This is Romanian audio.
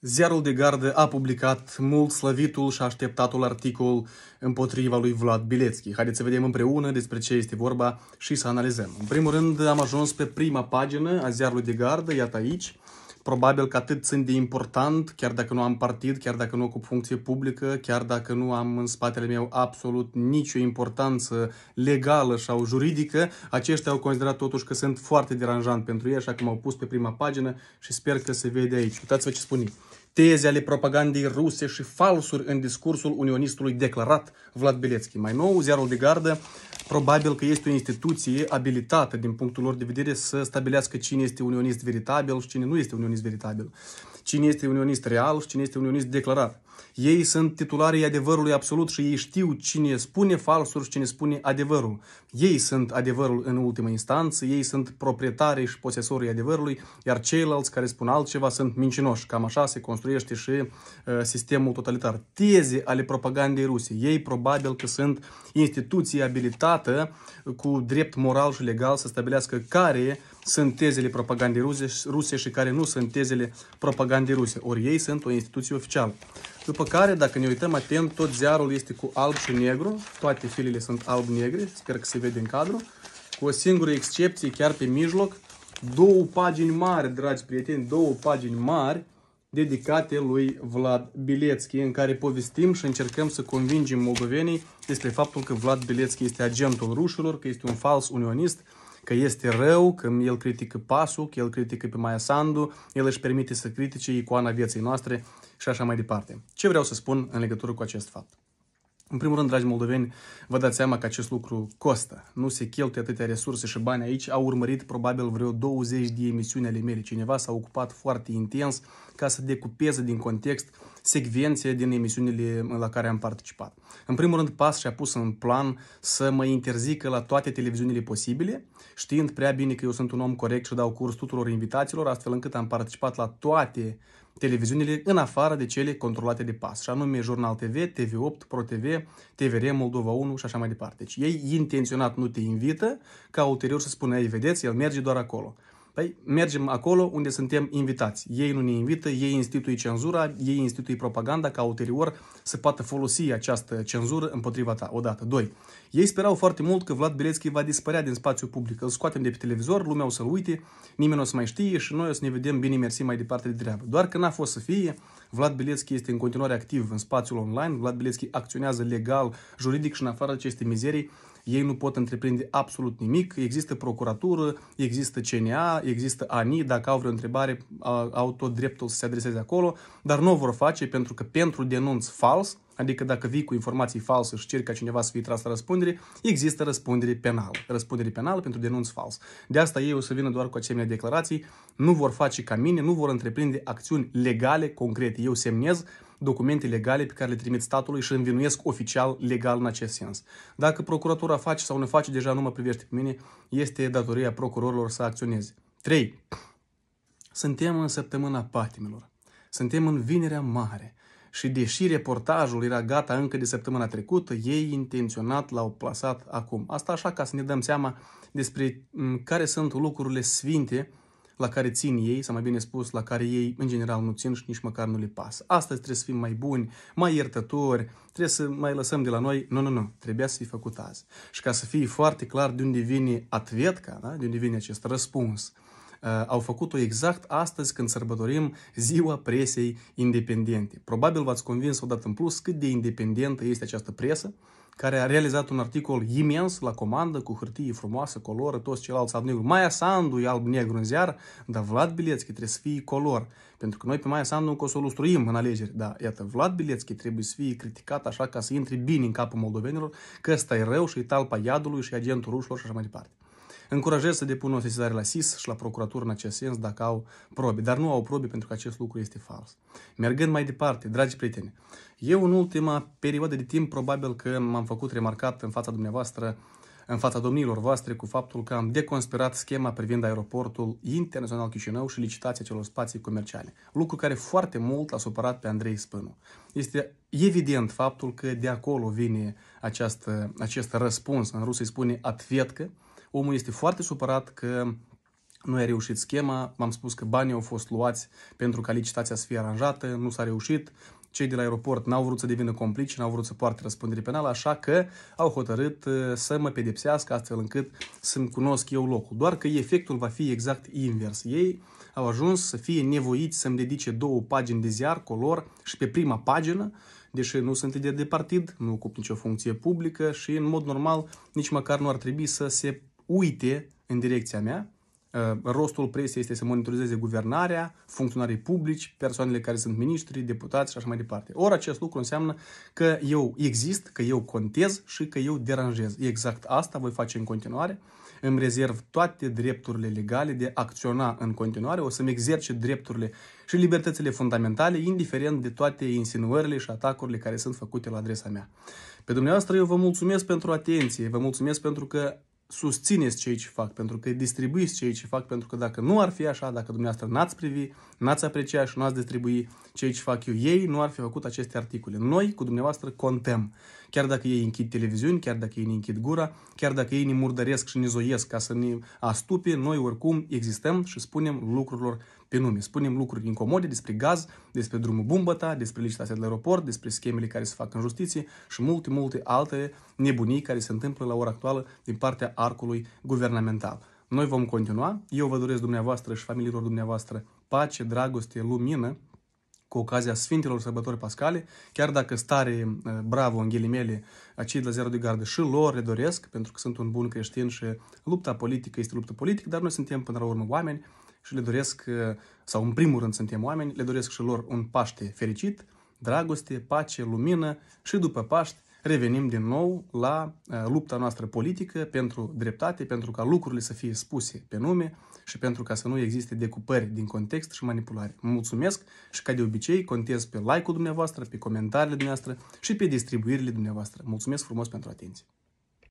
Ziarul de gardă a publicat mult slăvitul și așteptatul articol împotriva lui Vlad Bilețchi. Haideți să vedem împreună despre ce este vorba și să analizăm. În primul rând am ajuns pe prima pagină a ziarului de gardă, iată aici, probabil că atât sunt de important, chiar dacă nu am partid, chiar dacă nu ocup funcție publică, chiar dacă nu am în spatele meu absolut nicio importanță legală sau juridică, aceștia au considerat totuși că sunt foarte deranjant pentru ei, așa că m-au pus pe prima pagină și sper că se vede aici. Uitați-vă ce spune teze ale propagandei ruse și falsuri în discursul unionistului declarat Vlad Bilețchi. Mai nou, ziarul de gardă Probabil că este o instituție abilitată din punctul lor de vedere să stabilească cine este unionist veritabil și cine nu este unionist veritabil, cine este unionist real și cine este unionist declarat. Ei sunt titularii adevărului absolut și ei știu cine spune falsuri și cine spune adevărul. Ei sunt adevărul în ultimă instanță, ei sunt proprietarii și posesorii adevărului, iar ceilalți care spun altceva sunt mincinoși. Cam așa se construiește și uh, sistemul totalitar. Teze ale propagandei ruse. Ei probabil că sunt instituții abilitată uh, cu drept moral și legal să stabilească care uh, sunt tezele propagandei ruse și care nu sunt tezele propagandei ruse. Ori ei sunt o instituție oficială. După care, dacă ne uităm atent, tot ziarul este cu alb și negru, toate filele sunt alb-negre, sper că se vede în cadru, cu o singură excepție, chiar pe mijloc, două pagini mari, dragi prieteni, două pagini mari dedicate lui Vlad Bilețchi, în care povestim și încercăm să convingem moldovenii despre faptul că Vlad Bilețchi este agentul rușilor, că este un fals unionist, că este rău, că el critică pasul, că el critică pe Maia Sandu, el își permite să critique icoana vieții noastre și așa mai departe. Ce vreau să spun în legătură cu acest fapt? În primul rând, dragi moldoveni, vă dați seama că acest lucru costă. Nu se cheltuie atâtea resurse și bani aici. Au urmărit probabil vreo 20 de emisiuni ale mele. Cineva s-a ocupat foarte intens ca să decupeze din context secvențe din emisiunile la care am participat. În primul rând, PAS și-a pus în plan să mă interzică la toate televiziunile posibile, știind prea bine că eu sunt un om corect și dau curs tuturor invitațiilor, astfel încât am participat la toate televiziunile în afară de cele controlate de PAS, și anume Jurnal TV, TV8, ProTV, TVR, Moldova 1 și așa mai departe. Deci ei intenționat nu te invită ca ulterior să spună, ei, vedeți, el merge doar acolo. Păi mergem acolo unde suntem invitați. Ei nu ne invită, ei institui cenzura, ei institui propaganda ca ulterior să poată folosi această cenzură împotriva ta. o dată, Doi. Ei sperau foarte mult că Vlad Bilețchi va dispărea din spațiu public. Îl scoatem de pe televizor, lumea o să-l uite, nimeni o să mai știe și noi o să ne vedem bine mersi mai departe de treabă. Doar că n-a fost să fie, Vlad Bilețchi este în continuare activ în spațiul online, Vlad Bilețchi acționează legal, juridic și în afară acestei mizerii ei nu pot întreprinde absolut nimic, există procuratură, există CNA, există ANI, dacă au vreo întrebare, au tot dreptul să se adreseze acolo, dar nu o vor face pentru că pentru denunț fals, adică dacă vii cu informații false și ceri ca cineva să fie tras la răspundere, există răspundere penală. Răspundere penală pentru denunț fals. De asta ei o să vină doar cu asemenea declarații, nu vor face ca mine, nu vor întreprinde acțiuni legale, concrete. Eu semnez, documente legale pe care le trimit statului și învinuiesc oficial legal în acest sens. Dacă procuratura face sau nu face, deja nu mă privește pe mine, este datoria procurorilor să acționeze. 3. Suntem în săptămâna patimilor. Suntem în vinerea mare. Și deși reportajul era gata încă de săptămâna trecută, ei intenționat l-au plasat acum. Asta așa ca să ne dăm seama despre care sunt lucrurile sfinte la care țin ei, sau mai bine spus, la care ei în general nu țin și nici măcar nu le pasă. Astăzi trebuie să fim mai buni, mai iertători, trebuie să mai lăsăm de la noi. Nu, nu, nu, trebuia să fie făcut azi. Și ca să fie foarte clar de unde vine atvetca, da? de unde vine acest răspuns, Uh, au făcut-o exact astăzi când sărbătorim ziua presei independente. Probabil v-ați convins odată în plus cât de independentă este această presă, care a realizat un articol imens la comandă, cu hârtie frumoasă, coloră, toți ceilalți alb-negru. Maia Sandu e alb-negru în ziar, dar Vlad Bilețchi trebuie să fie color. Pentru că noi pe Maia Sandu încă o să o lustruim în alegeri. Da, iată, Vlad Bilețchi trebuie să fie criticat așa ca să intre bine în capul moldovenilor, că ăsta e rău și e talpa iadului și agentul rușilor și așa mai departe. Încurajez să depună o sesizare la SIS și la procuratură în acest sens dacă au probe, dar nu au probe pentru că acest lucru este fals. Mergând mai departe, dragi prieteni, eu în ultima perioadă de timp probabil că m-am făcut remarcat în fața dumneavoastră în fața domnilor voastre cu faptul că am deconspirat schema privind aeroportul internațional Chișinău și licitația celor spații comerciale, lucru care foarte mult l a supărat pe Andrei Spânu. Este evident faptul că de acolo vine această, acest răspuns, în rus îi spune atvietcă, Omul este foarte supărat că nu a reușit schema, m-am spus că banii au fost luați pentru ca licitația să fie aranjată, nu s-a reușit, cei de la aeroport n-au vrut să devină complici, n-au vrut să poarte răspundere penală, așa că au hotărât uh, să mă pedepsească astfel încât să-mi cunosc eu locul. Doar că efectul va fi exact invers. Ei au ajuns să fie nevoiți să-mi dedice două pagini de ziar, color și pe prima pagină, deși nu sunt lider de partid, nu ocup nicio funcție publică și în mod normal nici măcar nu ar trebui să se uite în direcția mea. Uh, rostul presiei este să monitorizeze guvernarea, funcționarii publici, persoanele care sunt miniștri, deputați și așa mai departe. Ori acest lucru înseamnă că eu exist, că eu contez și că eu deranjez. Exact asta voi face în continuare. Îmi rezerv toate drepturile legale de a acționa în continuare. O să-mi exercit drepturile și libertățile fundamentale, indiferent de toate insinuările și atacurile care sunt făcute la adresa mea. Pe dumneavoastră eu vă mulțumesc pentru atenție, vă mulțumesc pentru că susțineți cei ce fac, pentru că distribuiți cei ce fac, pentru că dacă nu ar fi așa, dacă dumneavoastră n-ați privi, n-ați aprecia și n-ați distribui cei ce fac eu, ei nu ar fi făcut aceste articole. Noi cu dumneavoastră contăm. Chiar dacă ei închid televiziuni, chiar dacă ei ne închid gura, chiar dacă ei ne murdăresc și ne zoiesc ca să ne astupe, noi oricum existăm și spunem lucrurilor pe nume. Spunem lucruri incomode despre gaz, despre drumul Bumbăta, despre licitația de la aeroport, despre schemele care se fac în justiție și multe, multe alte nebunii care se întâmplă la ora actuală din partea arcului guvernamental. Noi vom continua. Eu vă doresc dumneavoastră și familiilor dumneavoastră pace, dragoste, lumină cu ocazia Sfintelor Sărbători Pascale, chiar dacă stare uh, bravo în ghilimele acei de la zero de gardă și lor le doresc, pentru că sunt un bun creștin și lupta politică este luptă politică, dar noi suntem până la urmă oameni și le doresc, uh, sau în primul rând suntem oameni, le doresc și lor un Paște fericit, dragoste, pace, lumină și după Paște revenim din nou la uh, lupta noastră politică pentru dreptate, pentru ca lucrurile să fie spuse pe nume și pentru ca să nu existe decupări din context și manipulare. Mulțumesc și ca de obicei contez pe like-ul dumneavoastră, pe comentariile dumneavoastră și pe distribuirile dumneavoastră. Mulțumesc frumos pentru atenție!